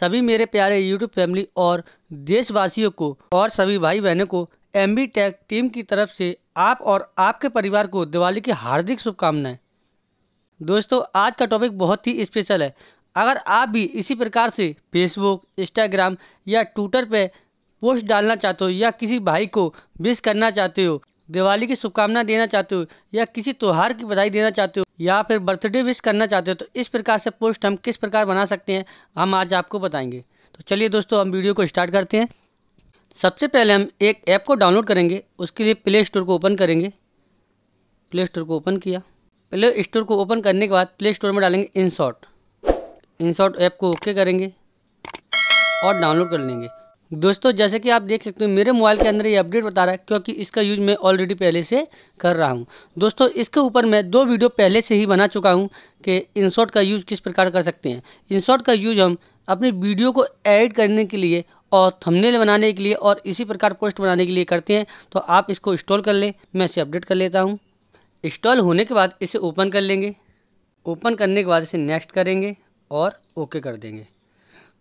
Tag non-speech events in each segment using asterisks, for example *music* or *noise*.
सभी मेरे प्यारे यूट्यूब फैमिली और देशवासियों को और सभी भाई बहनों को एम बी टेक टीम की तरफ से आप और आपके परिवार को दिवाली की हार्दिक शुभकामनाएं दोस्तों आज का टॉपिक बहुत ही स्पेशल है अगर आप भी इसी प्रकार से फेसबुक इंस्टाग्राम या ट्विटर पर पोस्ट डालना चाहते हो या किसी भाई को विश करना चाहते हो दिवाली की शुभकामना देना चाहते हो या किसी त्यौहार की बधाई देना चाहते हो या फिर बर्थडे विश करना चाहते हो तो इस प्रकार से पोस्ट हम किस प्रकार बना सकते हैं हम आज आपको बताएंगे तो चलिए दोस्तों हम वीडियो को स्टार्ट करते हैं सबसे पहले हम एक ऐप को डाउनलोड करेंगे उसके लिए प्ले स्टोर को ओपन करेंगे प्ले स्टोर को ओपन किया प्ले स्टोर को ओपन करने के बाद प्ले स्टोर में डालेंगे इन शॉर्ट ऐप को ओके करेंगे और डाउनलोड कर लेंगे दोस्तों जैसे कि आप देख सकते हो मेरे मोबाइल के अंदर ये अपडेट बता रहा है क्योंकि इसका यूज़ मैं ऑलरेडी पहले से कर रहा हूँ दोस्तों इसके ऊपर मैं दो वीडियो पहले से ही बना चुका हूँ कि इंसॉर्ट का यूज़ किस प्रकार कर सकते हैं इंसॉर्ट का यूज़ हम अपनी वीडियो को एडिट करने के लिए और थंबनेल बनाने के लिए और इसी प्रकार पोस्ट बनाने के लिए करते हैं तो आप इसको इंस्टॉल कर लें मैं इसे अपडेट कर लेता हूँ इंस्टॉल होने के बाद इसे ओपन कर लेंगे ओपन करने के बाद इसे नेक्स्ट करेंगे और ओके कर देंगे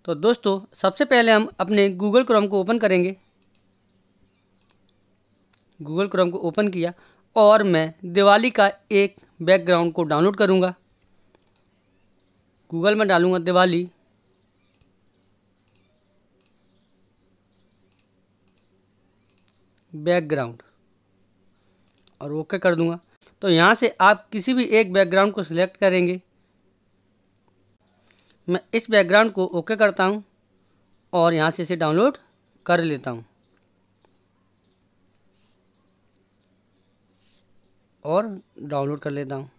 तो दोस्तों सबसे पहले हम अपने गूगल क्रोम को ओपन करेंगे गूगल क्रोम को ओपन किया और मैं दिवाली का एक बैकग्राउंड को डाउनलोड करूँगा गूगल में डालूंगा दिवाली बैकग्राउंड और ओके कर दूंगा तो यहाँ से आप किसी भी एक बैकग्राउंड को सिलेक्ट करेंगे मैं इस बैकग्राउंड को ओके करता हूँ और यहाँ से इसे डाउनलोड कर लेता हूँ और डाउनलोड कर लेता हूँ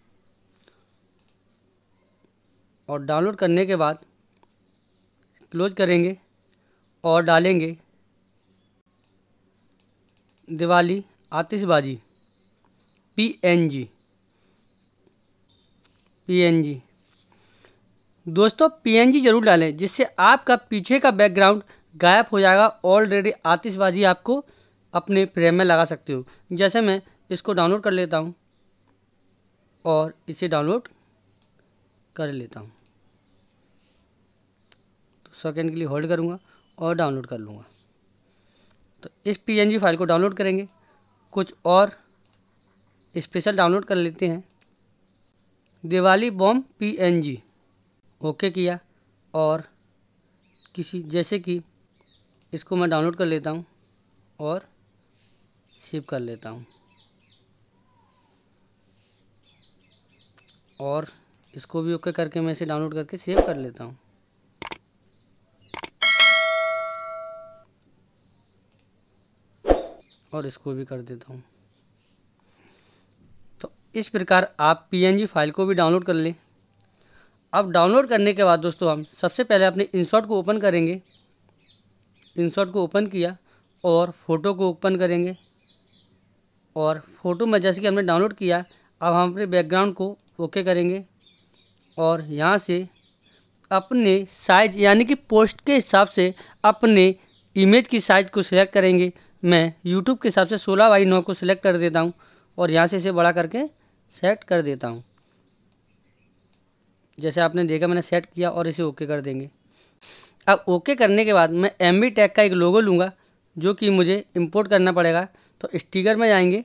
और डाउनलोड करने के बाद क्लोज करेंगे और डालेंगे दिवाली आतिशबाजी P N G P N G दोस्तों पीएनजी जरूर डालें जिससे आपका पीछे का बैकग्राउंड गायब हो जाएगा ऑलरेडी आतिशबाजी आपको अपने फ्रेम में लगा सकते हो जैसे मैं इसको डाउनलोड कर लेता हूँ और इसे डाउनलोड कर लेता हूँ तो सेकेंड के लिए होल्ड करूँगा और डाउनलोड कर लूँगा तो इस पीएनजी फाइल को डाउनलोड करेंगे कुछ और स्पेशल डाउनलोड कर लेते हैं दिवाली बॉम पीएनजी ओके किया और किसी जैसे कि इसको मैं डाउनलोड कर लेता हूँ और सेव कर लेता हूँ और इसको भी ओके करके मैं इसे डाउनलोड करके सेव कर लेता हूँ और इसको भी कर देता हूँ तो इस प्रकार आप पी फाइल को भी डाउनलोड कर लें अब डाउनलोड करने के बाद दोस्तों हम सबसे पहले अपने इंसॉट को ओपन करेंगे इंसॉट को ओपन किया और फ़ोटो को ओपन करेंगे और फ़ोटो में जैसे कि हमने डाउनलोड किया अब हम अपने बैकग्राउंड को ओके करेंगे और यहाँ से अपने साइज यानी कि पोस्ट के हिसाब से अपने इमेज की साइज़ को सिलेक्ट करेंगे मैं यूट्यूब के हिसाब से सोलह बाई नौ को सिलेक्ट कर देता हूँ और यहाँ से इसे बड़ा करके सेलेक्ट कर देता हूँ जैसे आपने देखा मैंने सेट किया और इसे ओके कर देंगे अब ओके करने के बाद मैं एम बी टैग का एक लोगो लूँगा जो कि मुझे इंपोर्ट करना पड़ेगा तो स्टिकर में जाएंगे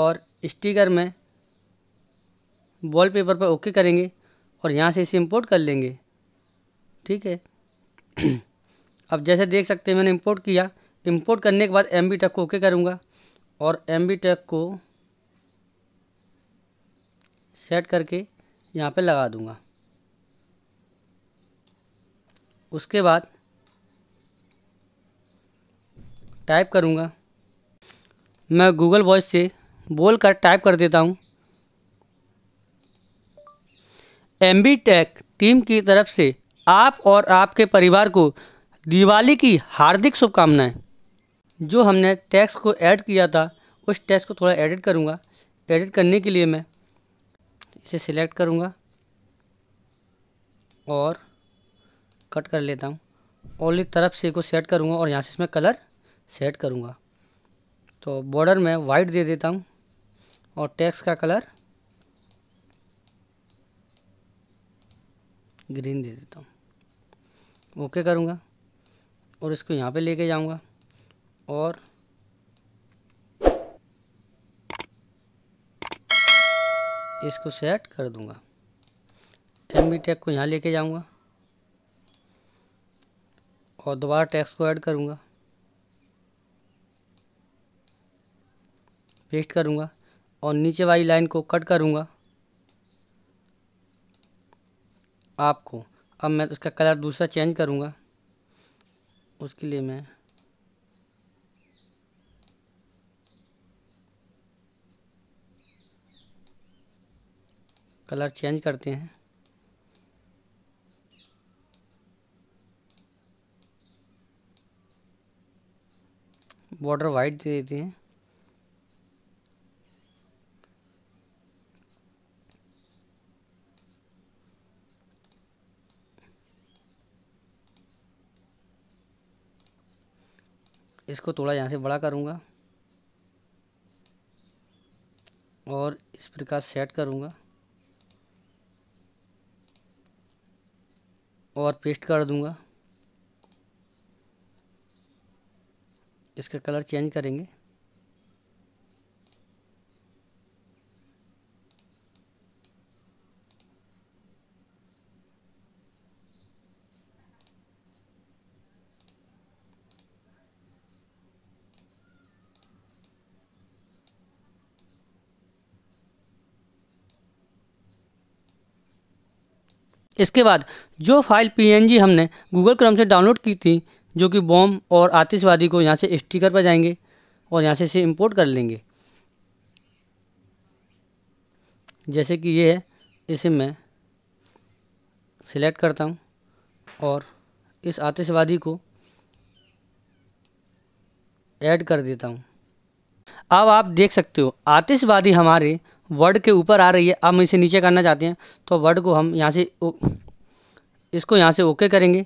और स्टिकर में वॉलपेपर पर ओके करेंगे और यहाँ से इसे इंपोर्ट कर लेंगे ठीक है *clears throat* अब जैसे देख सकते हैं मैंने इंपोर्ट किया इंपोर्ट करने के बाद एम बी टैग को ओके करूँगा और एम बी टैग को सेट करके यहाँ पे लगा दूँगा उसके बाद टाइप करूँगा मैं गूगल वॉइस से बोल कर टाइप कर देता हूँ एम बी टेक टीम की तरफ से आप और आपके परिवार को दिवाली की हार्दिक शुभकामनाएं जो हमने टैक्स को ऐड किया था उस टैक्स को थोड़ा एडिट करूँगा एडिट करने के लिए मैं इसे सिलेक्ट करूँगा और कट कर लेता हूँ ओनली तरफ से को सेट करूँगा और यहाँ से इसमें कलर सेट करूँगा तो बॉर्डर में वाइट दे देता हूँ और टेक्स्ट का कलर ग्रीन दे देता हूँ ओके करूँगा और इसको यहाँ पे लेके जाऊँगा और इसको सेट कर दूंगा एम बी टैग को यहाँ लेके जाऊंगा और दोबारा टैक्स को ऐड करूँगा पेस्ट करूँगा और नीचे वाली लाइन को कट करूँगा आपको अब मैं उसका कलर दूसरा चेंज करूँगा उसके लिए मैं कलर चेंज करते हैं बॉर्डर वाइट दे देते हैं इसको थोड़ा यहाँ से बड़ा करूँगा और इस प्रकार सेट करूँगा और पेस्ट कर दूंगा इसका कलर चेंज करेंगे इसके बाद जो फाइल पीएनजी हमने गूगल क्रम से डाउनलोड की थी जो कि बॉम्ब और आतिशवादी को यहाँ से स्टिकर पर जाएंगे और यहाँ से इसे इम्पोर्ट कर लेंगे जैसे कि ये है इसे मैं सिलेक्ट करता हूँ और इस आतिशवादी को ऐड कर देता हूँ अब आप देख सकते हो आतिशवादी हमारे वर्ड के ऊपर आ रही है अब हम इसे नीचे करना चाहते हैं तो वर्ड को हम यहाँ से इसको यहाँ से ओके करेंगे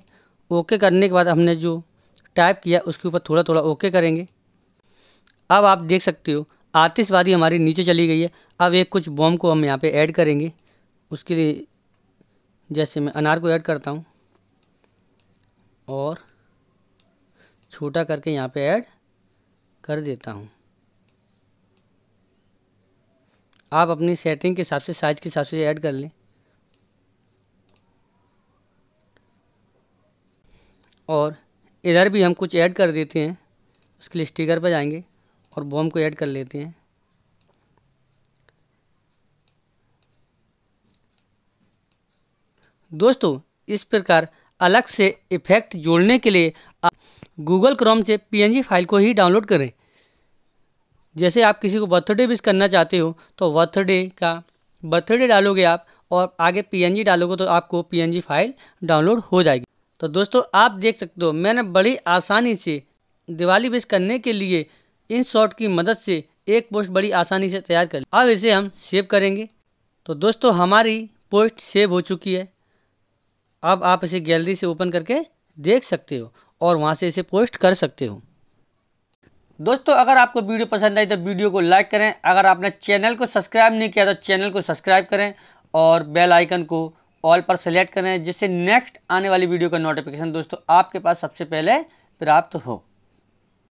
ओके करने के बाद हमने जो टाइप किया उसके ऊपर थोड़ा थोड़ा ओके करेंगे अब आप देख सकते हो आतिशबाजी हमारी नीचे चली गई है अब एक कुछ बॉम को हम यहाँ पे ऐड करेंगे उसके लिए जैसे मैं अनार को ऐड करता हूँ और छोटा करके यहाँ पे ऐड कर देता हूँ आप अपनी सेटिंग के हिसाब से साइज़ के हिसाब से ऐड कर लें और इधर भी हम कुछ ऐड कर देते हैं उसके लिए स्टिकर पर जाएंगे और बॉम को ऐड कर लेते हैं दोस्तों इस प्रकार अलग से इफ़ेक्ट जोड़ने के लिए आप गूगल क्रोम से पीएनजी फाइल को ही डाउनलोड करें जैसे आप किसी को बर्थडे विश करना चाहते हो तो बर्थडे का बर्थडे डालोगे आप और आगे पी डालोगे तो आपको पी फाइल डाउनलोड हो जाएगी तो दोस्तों आप देख सकते हो मैंने बड़ी आसानी से दिवाली विश करने के लिए इन शॉर्ट की मदद से एक पोस्ट बड़ी आसानी से तैयार कर अब इसे हम सेव करेंगे तो दोस्तों हमारी पोस्ट सेव हो चुकी है अब आप इसे गैलरी से ओपन करके देख सकते हो और वहाँ से इसे पोस्ट कर सकते हो दोस्तों अगर आपको वीडियो पसंद आई तो वीडियो को लाइक करें अगर आपने चैनल को सब्सक्राइब नहीं किया तो चैनल को सब्सक्राइब करें और बेल आइकन को ऑल पर सेलेक्ट करें जिससे नेक्स्ट आने वाली वीडियो का नोटिफिकेशन दोस्तों आपके पास सबसे पहले प्राप्त हो